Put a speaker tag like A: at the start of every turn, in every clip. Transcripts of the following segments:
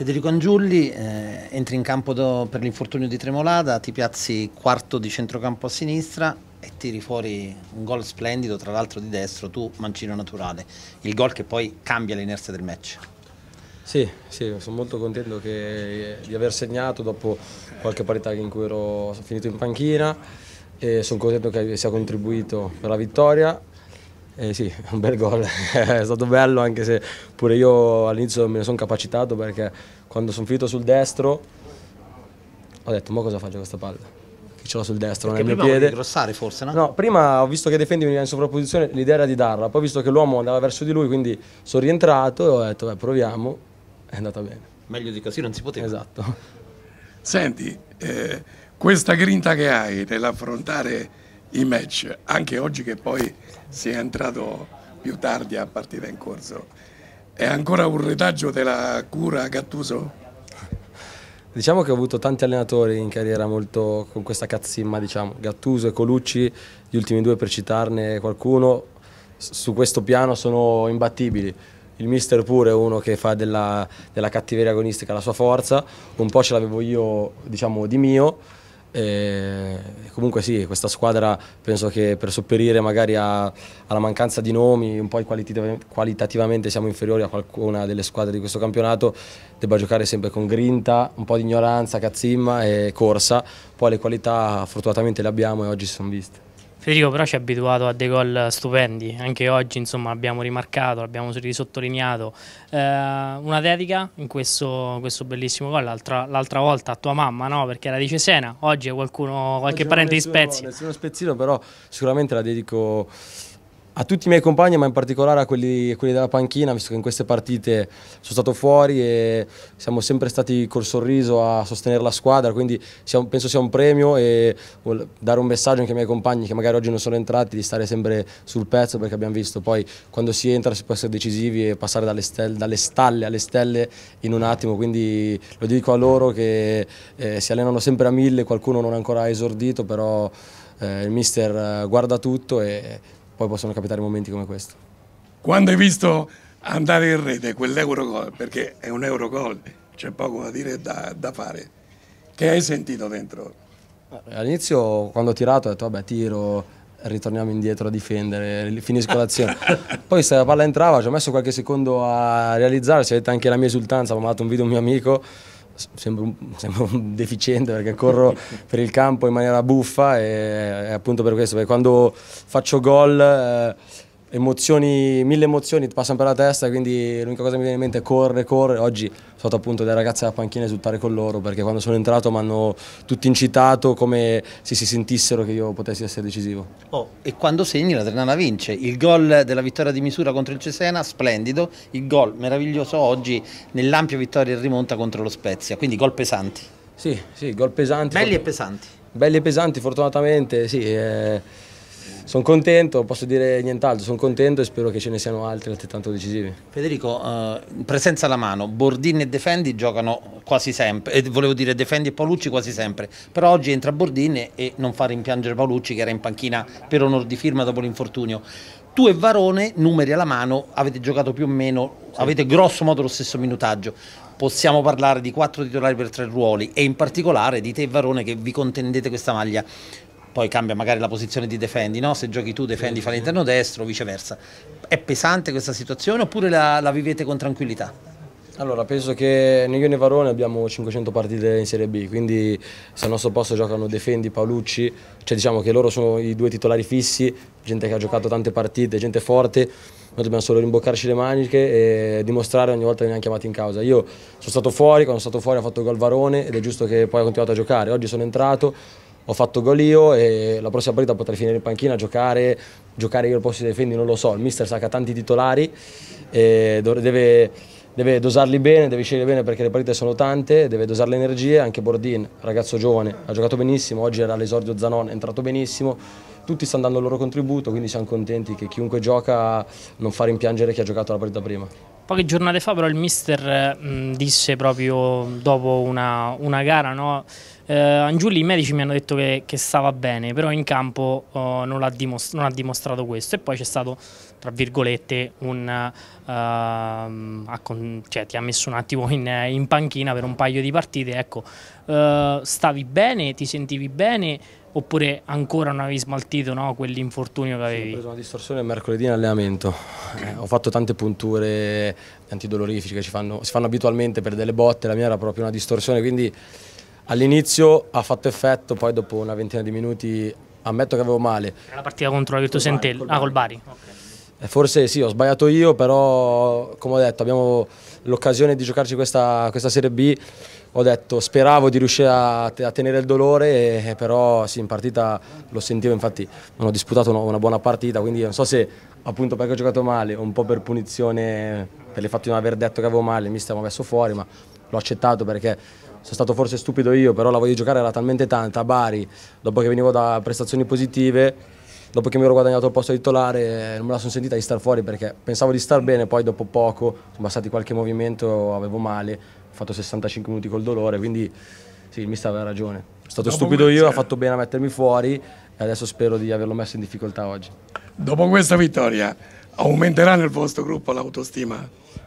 A: Federico Angiulli, eh, entri in campo do, per l'infortunio di Tremolada, ti piazzi quarto di centrocampo a sinistra e tiri fuori un gol splendido, tra l'altro di destro, tu mancino naturale, il gol che poi cambia l'inerzia del match.
B: Sì, sì, sono molto contento che, di aver segnato dopo qualche parità in cui ero finito in panchina e sono contento che sia contribuito per la vittoria eh sì, un bel gol, è stato bello anche se pure io all'inizio me ne sono capacitato perché quando sono finito sul destro ho detto ma cosa faccio questa palla? Che ce l'ho sul destro perché il mio piede.
A: Grossare forse, no? No,
B: prima ho visto che difendi veniva in sovrapposizione, l'idea era di darla, poi ho visto che l'uomo andava verso di lui, quindi sono rientrato e ho detto beh proviamo, è andata bene.
A: Meglio di così non si poteva. Esatto. Senti, eh,
C: questa grinta che hai nell'affrontare i match, anche oggi che poi si è entrato più tardi a partita in corso. È ancora un retaggio della cura Gattuso?
B: Diciamo che ho avuto tanti allenatori in carriera molto con questa cazzimma, diciamo, Gattuso e Colucci, gli ultimi due per citarne qualcuno, su questo piano sono imbattibili. Il mister pure è uno che fa della, della cattiveria agonistica la sua forza, un po' ce l'avevo io diciamo di mio, e comunque sì, questa squadra penso che per sopperire magari a, alla mancanza di nomi, un po' qualitativamente siamo inferiori a qualcuna delle squadre di questo campionato, debba giocare sempre con grinta, un po' di ignoranza, cazzimma e corsa, poi le qualità fortunatamente le abbiamo e oggi si sono viste.
C: Federico però ci ha abituato a dei gol stupendi, anche oggi insomma abbiamo rimarcato, l'abbiamo risottolineato, eh, una dedica in questo, questo bellissimo gol, l'altra volta a tua mamma no? perché era di Cesena, oggi è qualcuno, qualche oggi parente di Spezia.
B: Nessuno spezzino però sicuramente la dedico a tutti i miei compagni, ma in particolare a quelli, a quelli, della panchina, visto che in queste partite sono stato fuori e siamo sempre stati col sorriso a sostenere la squadra, quindi siamo, penso sia un premio e dare un messaggio anche ai miei compagni che magari oggi non sono entrati, di stare sempre sul pezzo perché abbiamo visto poi quando si entra si può essere decisivi e passare dalle, stelle, dalle stalle alle stelle in un attimo, quindi lo dico a loro che eh, si allenano sempre a mille, qualcuno non è ancora esordito, però... Eh, il mister eh, guarda tutto e poi possono capitare momenti come questo. Quando hai visto andare in rete quell'Eurogol, perché è un Eurogol, c'è poco da dire da, da fare, che hai sentito dentro? All'inizio quando ho tirato ho detto vabbè tiro, ritorniamo indietro a difendere, finisco l'azione. Poi se la palla entrava ci ho messo qualche secondo a realizzare, si è anche la mia esultanza, ho mandato un video a un mio amico sembro un, sembro un deficiente perché corro per il campo in maniera buffa e appunto per questo, perché quando faccio gol eh, emozioni, mille emozioni passano per la testa, quindi l'unica cosa che mi viene in mente è correre, correre, oggi sono stato appunto dai ragazzi della panchina a esultare con loro perché quando sono entrato mi hanno tutti incitato come se si sentissero che io potessi essere decisivo.
A: Oh, e quando segni la Ternana vince, il gol della vittoria di misura contro il Cesena, splendido, il gol meraviglioso oggi nell'ampia vittoria in rimonta contro lo Spezia, quindi gol pesanti. Sì, sì, gol pesanti. Belli e pesanti.
B: Belli e pesanti fortunatamente, sì. Eh sono contento, posso dire nient'altro, sono contento e spero che ce ne siano altri altrettanto decisivi.
A: Federico, eh, presenza alla mano, Bordini e Defendi giocano quasi sempre, eh, volevo dire Defendi e Paolucci quasi sempre, però oggi entra Bordini e non fa rimpiangere Paolucci che era in panchina per onor di firma dopo l'infortunio. Tu e Varone, numeri alla mano, avete giocato più o meno, sì. avete grosso modo lo stesso minutaggio possiamo parlare di quattro titolari per tre ruoli e in particolare di te e Varone che vi contendete questa maglia poi cambia magari la posizione di difendi, no? se giochi tu difendi fa l'interno destro viceversa. È pesante questa situazione oppure la, la vivete con tranquillità? Allora,
B: penso che noi io né Varone abbiamo 500 partite in Serie B, quindi se al nostro posto giocano Defendi, Paolucci, cioè diciamo che loro sono i due titolari fissi, gente che ha giocato tante partite, gente forte, noi dobbiamo solo rimboccarci le maniche e dimostrare ogni volta che veniamo chiamati in causa. Io sono stato fuori, quando sono stato fuori ha fatto gol Varone ed è giusto che poi ha continuato a giocare, oggi sono entrato, ho fatto gol io e la prossima partita potrei finire in panchina, a giocare, giocare io al posto di difendi, non lo so, il mister sacca tanti titolari e deve, deve dosarli bene, deve scegliere bene perché le partite sono tante, deve dosare le energie, anche Bordin, ragazzo giovane, ha giocato benissimo, oggi era all'esordio Zanon, è entrato benissimo, tutti stanno dando il loro contributo, quindi siamo contenti che chiunque gioca non fa rimpiangere chi ha giocato la partita prima.
C: Poche giornate fa però il mister eh, mh, disse proprio dopo una, una gara, no? eh, Angiulli i medici mi hanno detto che, che stava bene, però in campo oh, non, ha non, ha dimostrato questo e poi c'è stato, tra virgolette, un, uh, cioè, ti ha messo un attimo in, in, panchina per un paio di partite, ecco, uh, stavi bene, ti sentivi bene, oppure ancora non avevi smaltito no, quell'infortunio che avevi? Sì, ho preso una distorsione mercoledì
B: in allenamento, eh, ho fatto tante punture antidolorifiche che si fanno, si fanno abitualmente per delle botte, la mia era proprio una distorsione, quindi all'inizio ha fatto effetto, poi dopo una ventina di minuti ammetto che avevo male.
C: Era la partita contro la Virtus Entella? Ah, col Bari. Okay.
B: Eh, forse sì, ho sbagliato io, però come ho detto abbiamo l'occasione di giocarci questa, questa, Serie B. Ho detto speravo di riuscire a, a tenere il dolore, e, eh, però sì, in partita lo sentivo, infatti non ho disputato una, una buona partita, quindi non so se appunto perché ho giocato male, un po' per punizione, per il fatto di non aver detto che avevo male, mi stavo messo fuori, ma l'ho accettato perché sono stato forse stupido io, però la voglia di giocare era talmente tanta a Bari, dopo che venivo da prestazioni positive dopo che mi ero guadagnato il posto di titolare non me la sono sentita di star fuori perché pensavo di star bene, poi dopo poco, sono passati qualche movimento, avevo male, ho fatto 65 minuti col dolore, quindi sì, il mister aveva ragione. È stato dopo stupido io, ha fatto bene a mettermi fuori e adesso spero di averlo messo in difficoltà oggi. Dopo questa vittoria aumenterà nel vostro gruppo l'autostima?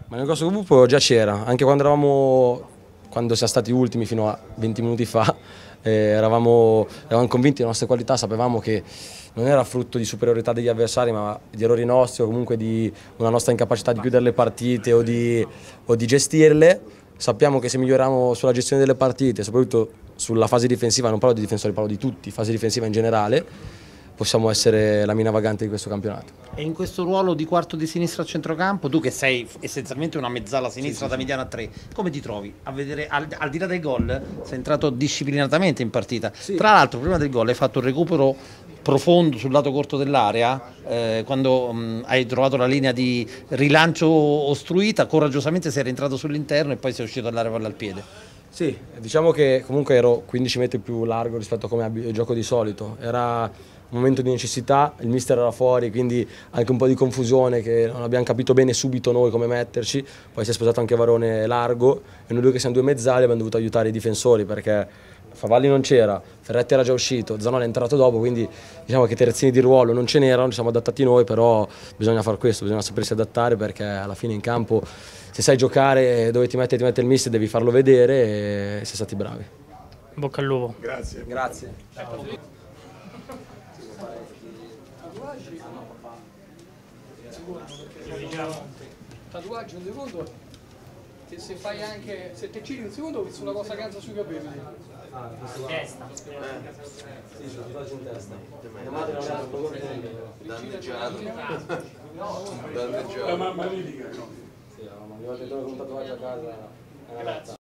B: Ma nel nostro gruppo già c'era, anche quando eravamo, quando siamo stati ultimi fino a 20 minuti fa, eh, eravamo, eravamo, convinti delle nostre qualità, sapevamo che non era frutto di superiorità degli avversari ma di errori nostri o comunque di una nostra incapacità di chiudere le partite o di, o di gestirle. Sappiamo che se miglioriamo sulla gestione delle partite, soprattutto sulla fase difensiva, non parlo di difensori, parlo di tutti, fase difensiva in generale, possiamo essere la mina vagante di questo campionato.
A: E in questo ruolo di quarto di sinistra a centrocampo, tu che sei essenzialmente una mezzala sinistra sì, da mediana a tre, come ti trovi? A vedere, al, al, di là del gol, sei entrato disciplinatamente in partita. Sì. Tra l'altro, prima del gol hai fatto un recupero profondo sul lato corto dell'area, eh, quando mh, hai trovato la linea di rilancio ostruita, coraggiosamente sei rientrato sull'interno e poi sei uscito dall'area palla al piede. Sì, diciamo che comunque
B: ero 15 metri più largo rispetto a come gioco di solito. Era momento di necessità, il mister era fuori, quindi anche un po' di confusione che non abbiamo capito bene subito noi come metterci, poi si è sposato anche Varone largo e noi due che siamo due mezzali abbiamo dovuto aiutare i difensori perché Favalli non c'era, Ferretti era già uscito, Zanola è entrato dopo, quindi diciamo che terzini di ruolo non ce n'erano, ci siamo adattati noi, però bisogna fare questo, bisogna sapersi adattare perché alla fine in campo se sai giocare dove ti mette, ti mette il mister devi farlo vedere e sei stati bravi. Bocca al lupo. Grazie. Grazie. Ciao.
C: tatuaggio un secondo che se fai anche se te giri un secondo su una cosa canza sui capelli ah, in testa eh. tatuaggio in testa mia madre non ha danneggiato
A: danneggiato la eh, mamma lì litiga no? sì, la mamma mi ha detto un tatuaggio a casa